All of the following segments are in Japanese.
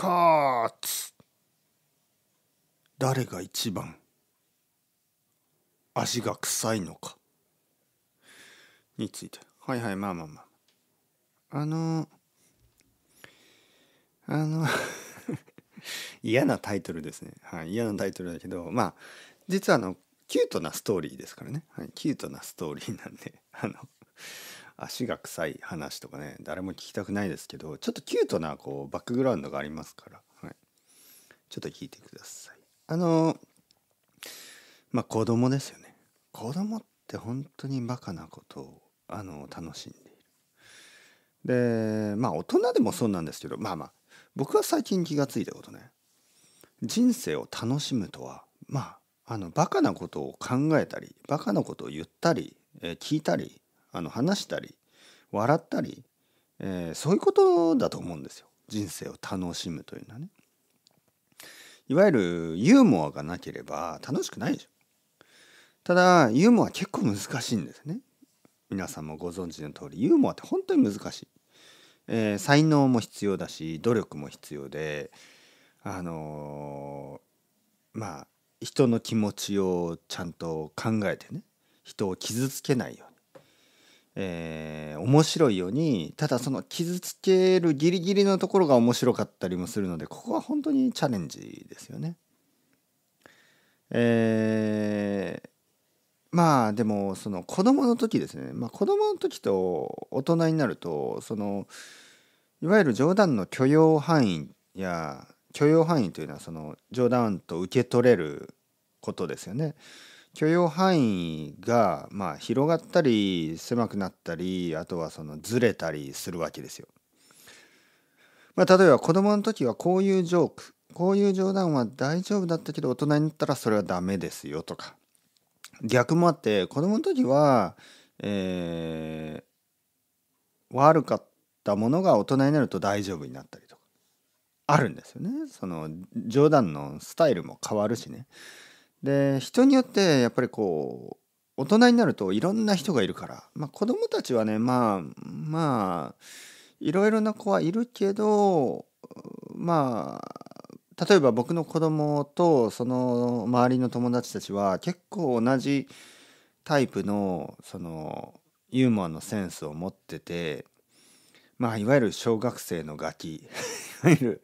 カーツ誰が一番足が臭いのかについてはいはいまあまあまああのあの 嫌なタイトルですね、はい、嫌なタイトルだけどまあ実はあのキュートなストーリーですからね、はい、キュートなストーリーなんであの足が臭い話とかね誰も聞きたくないですけどちょっとキュートなこうバックグラウンドがありますから、はい、ちょっと聞いてくださいあのまあ子供ですよね子供って本当にバカなことをあの楽しんでいるでまあ大人でもそうなんですけどまあまあ僕は最近気が付いたことね人生を楽しむとはまああのバカなことを考えたりバカなことを言ったり、えー、聞いたりあの話したり笑ったり、えー、そういうことだと思うんですよ人生を楽しむというのはね。いわゆるユーモアがなければ楽しくないでしょ。ただユーモア結構難しいんですね。皆さんもご存知の通りユーモアって本当に難しい。えー、才能も必要だし努力も必要であのー、まあ人の気持ちをちゃんと考えてね人を傷つけないようにえー、面白いようにただその傷つけるギリギリのところが面白かったりもするのでここは本当にチャレンジですよね。えー、まあでもその子供の時ですね、まあ、子供の時と大人になるとそのいわゆる冗談の許容範囲や許容範囲というのはその冗談と受け取れることですよね。許容範囲がまあ広がったり狭くなったりあとはそのずれたりするわけですよ。まあ、例えば子供の時はこういうジョークこういう冗談は大丈夫だったけど大人になったらそれはダメですよとか逆もあって子供の時は、えー、悪かったものが大人になると大丈夫になったりとかあるんですよね。その冗談のスタイルも変わるしね。で人によってやっぱりこう大人になるといろんな人がいるから、まあ、子供たちはねまあまあいろいろな子はいるけどまあ例えば僕の子供とその周りの友達たちは結構同じタイプのそのユーモアのセンスを持っててまあいわゆる小学生のガキわゆる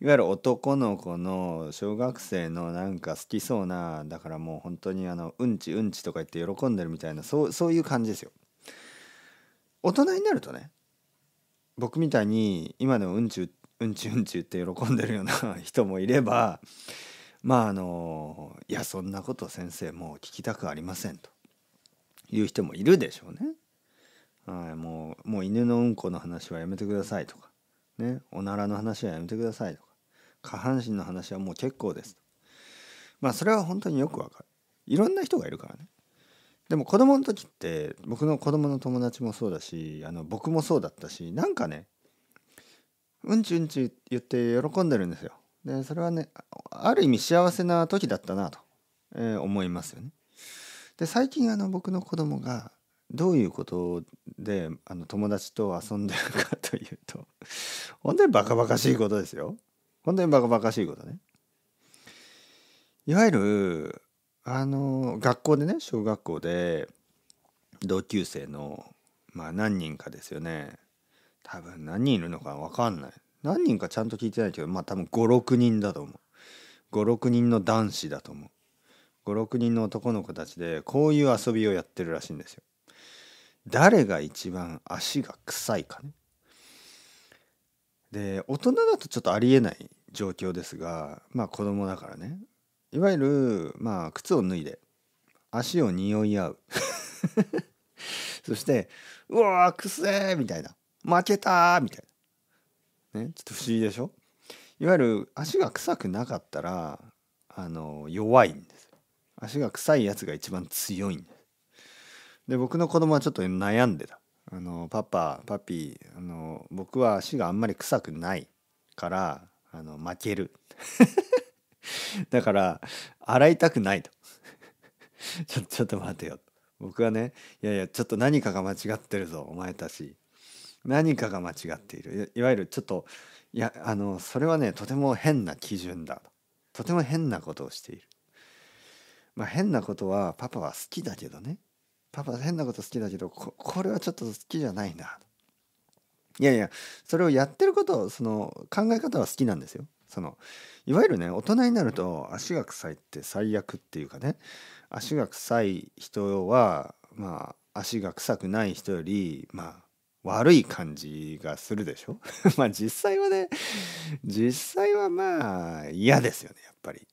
いわゆる男の子の小学生のなんか好きそうなだからもう本当にあのうんちうんちとか言って喜んでるみたいなそうそういう感じですよ。大人になるとね僕みたいに今でもうんちうんちうんち言って喜んでるような人もいればまああのいやそんなこと先生もう聞きたくありませんという人もいるでしょうね。はい、もうもう犬のうんこの話はやめてくださいとかね、おならの話はやめてくださいとか下半身の話はもう結構ですまあそれは本当によくわかるいろんな人がいるからねでも子供の時って僕の子供の友達もそうだしあの僕もそうだったしなんかねうんちうんち言って喜んでるんですよでそれはねある意味幸せな時だったなと、えー、思いますよねで最近あの僕の子供がどういうことであの友達と遊んでるかというと本当にバカバカしいことですよ。本当にバカバカしいことね。いわゆる、あの、学校でね、小学校で、同級生の、まあ何人かですよね。多分何人いるのかわかんない。何人かちゃんと聞いてないけど、まあ多分5、6人だと思う。5、6人の男子だと思う。5、6人の男の子たちで、こういう遊びをやってるらしいんですよ。誰が一番足が臭いかね。で大人だとちょっとありえない状況ですがまあ子供だからねいわゆるまあ靴を脱いで足を匂い合う そして「うわーくせえ!」みたいな「負けた!」みたいなねちょっと不思議でしょいわゆる足が臭くなかったらあの弱いんです足が臭いやつが一番強いんですで僕の子供はちょっと悩んでたあのパパパピーあの僕は足があんまり臭くないからあの負ける だから洗いたくないと ちょちょっと待てよ僕はねいやいやちょっと何かが間違ってるぞお前たち何かが間違っているいわゆるちょっといやあのそれはねとても変な基準だとても変なことをしているまあ変なことはパパは好きだけどねパパ変なこと好きだけどここれはちょっと好きじゃないないやいやそれをやってることその考え方は好きなんですよそのいわゆるね大人になると足が臭いって最悪っていうかね足が臭い人はまあ足が臭くない人よりまあ悪い感じがするでしょ まあ実際はね実際はまあ嫌ですよねやっぱり。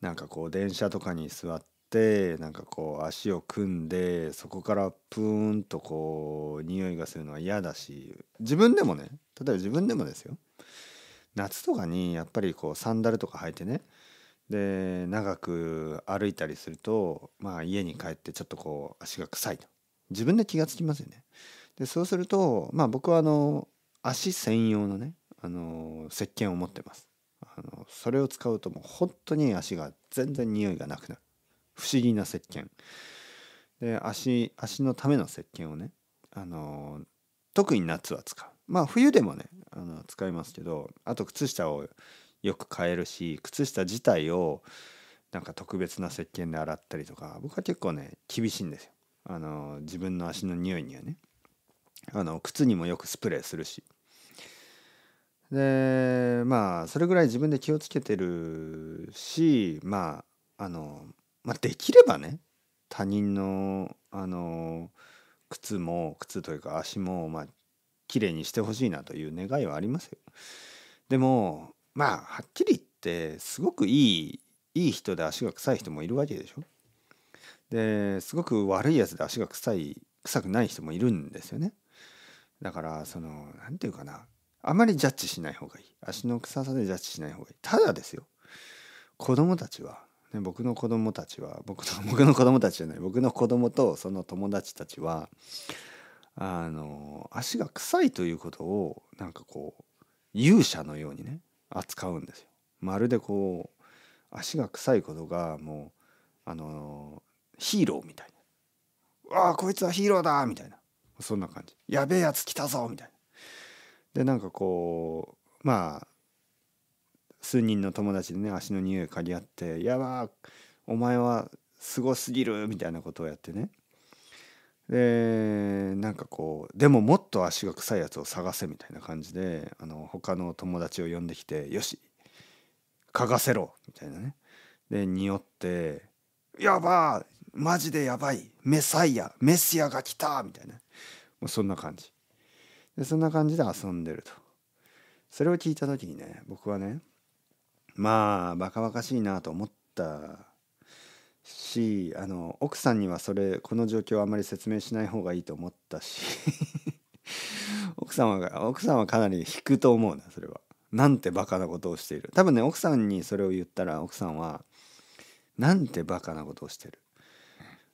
なんかこう電車とかに座っってなんかこう足を組んでそこからプーンとこう匂いがするのは嫌だし自分でもね例えば自分でもですよ夏とかにやっぱりこうサンダルとか履いてねで長く歩いたりするとまあ家に帰ってちょっとこう足が臭いと自分で気がつきますよね。でそうするとまあ僕はあの足専用のねあの石鹸を持ってます。あのそれを使うともう本当に足が全然匂いがなくなる。不思議な石鹸で足足のための石鹸をねあの特に夏は使うまあ冬でもねあの使いますけどあと靴下をよく変えるし靴下自体をなんか特別な石鹸で洗ったりとか僕は結構ね厳しいんですよあの自分の足の匂いにはねあの靴にもよくスプレーするしでまあそれぐらい自分で気をつけてるしまああのまあ、できればね他人のあの靴も靴というか足もまあ綺麗にしてほしいなという願いはありますよ。でもまあはっきり言ってすごくいいいい人で足が臭い人もいるわけでしょ。ですごく悪いやつで足が臭い臭くない人もいるんですよね。だからその何て言うかなあまりジャッジしない方がいい足の臭さでジャッジしない方がいいただですよ子供たちはね、僕の子供たちは 僕の僕の子供たちじゃない僕の子供とその友達たちはあの足が臭いということをなんかこう勇者のようにね扱うんですよ。まるでこう足が臭いことがもうあのヒーローみたいな「わあこいつはヒーローだ!」みたいなそんな感じ「やべえやつ来たぞ!」みたいな。でなんかこうまあ数人の友達でね足の匂い嗅ぎ合って「やばお前はすごすぎる」みたいなことをやってねでなんかこうでももっと足が臭いやつを探せみたいな感じであの他の友達を呼んできて「よし嗅がせろ」みたいなねで匂って「やばマジでやばいメサイアメシアが来た」みたいなもうそんな感じでそんな感じで遊んでるとそれを聞いた時にね僕はねまあバカバカしいなと思ったしあの奥さんにはそれこの状況はあまり説明しない方がいいと思ったし 奥さんは奥さんはかなり引くと思うなそれは。なんてバカなことをしている多分ね奥さんにそれを言ったら奥さんはなんてバカなことをしてる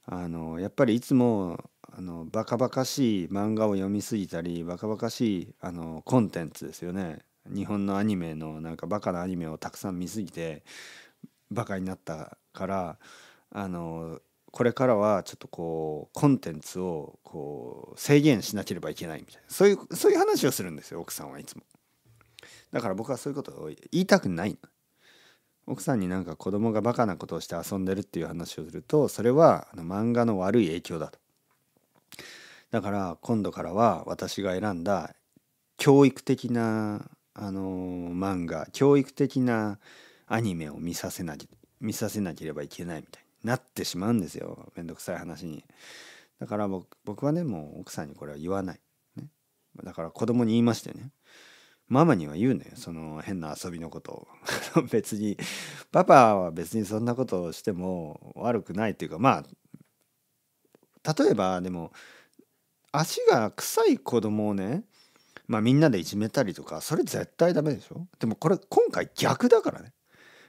あのやっぱりいつもあのバカバカしい漫画を読みすぎたりバカバカしいあのコンテンツですよね日本のアニメのなんかバカなアニメをたくさん見すぎてバカになったからあのこれからはちょっとこうコンテンツをこう制限しなければいけないみたいなそういうそういう話をするんですよ奥さんはいつも。だから僕はそういうことを言いたくない奥さんになんか子供がバカなことをして遊んでるっていう話をするとそれはあの漫画の悪い影響だと。だから今度からは私が選んだ教育的なあの漫画教育的なアニメを見させな見させなければいけないみたいになってしまうんですよめんどくさい話にだから僕僕はねもう奥さんにこれは言わない、ね、だから子供に言いましてねママには言うのよその変な遊びのことを別にパパは別にそんなことをしても悪くないっていうかまあ例えばでも足が臭い子供をねまあ、みんなでいじめたりとかそれ絶対ダメでしょでもこれ今回逆だからね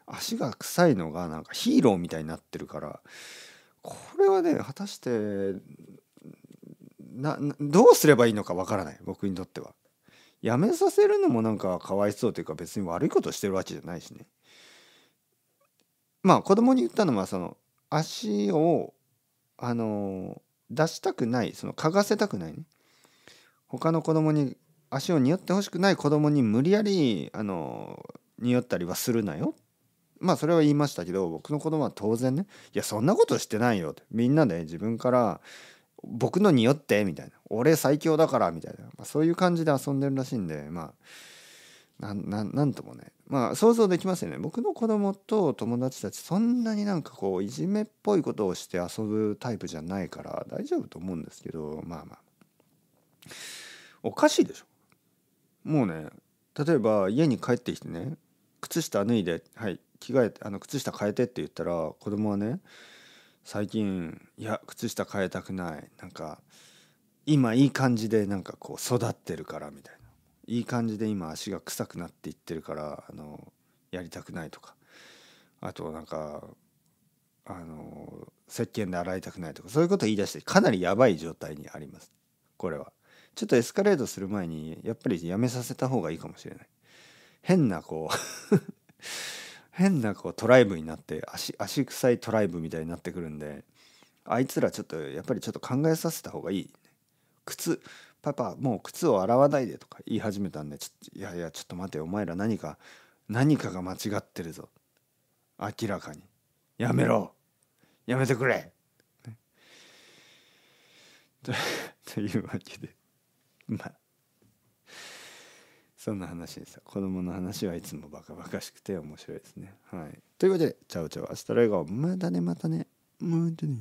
足が臭いのがなんかヒーローみたいになってるからこれはね果たしてなどうすればいいのかわからない僕にとっては。やめさせるのもなんかかわいそうというか別に悪いことしてるわけじゃないしね。まあ子供に言ったのはその足をあの出したくないその嗅がせたくないね他の子供に足を匂ってほしくない子供に無理やりあの匂ったりはするなよまあそれは言いましたけど僕の子供は当然ね「いやそんなことしてないよ」ってみんなで、ね、自分から「僕の匂って」みたいな「俺最強だから」みたいな、まあ、そういう感じで遊んでるらしいんでまあなんともねまあ想像できますよね僕の子供と友達たちそんなになんかこういじめっぽいことをして遊ぶタイプじゃないから大丈夫と思うんですけどまあまあおかしいでしょもうね例えば家に帰ってきてね靴下脱いで「はい着替えてあの靴下変えて」って言ったら子供はね最近「いや靴下変えたくない」なんか今いい感じでなんかこう育ってるからみたいないい感じで今足が臭くなっていってるからあのやりたくないとかあとなんかあの石鹸で洗いたくないとかそういうことを言い出してかなりやばい状態にありますこれは。ちょっとエスカレートする前にやっぱりやめさせた方がいいかもしれない変なこう 変なこうトライブになって足足臭いトライブみたいになってくるんであいつらちょっとやっぱりちょっと考えさせた方がいい靴パパもう靴を洗わないでとか言い始めたんでちょっといやいやちょっと待てお前ら何か何かが間違ってるぞ明らかにやめろやめてくれ、というわけでまあそんな話でした子供の話はいつもバカバカしくて面白いですねはいということでチャオチャオ明日の笑顔またねまたねまたね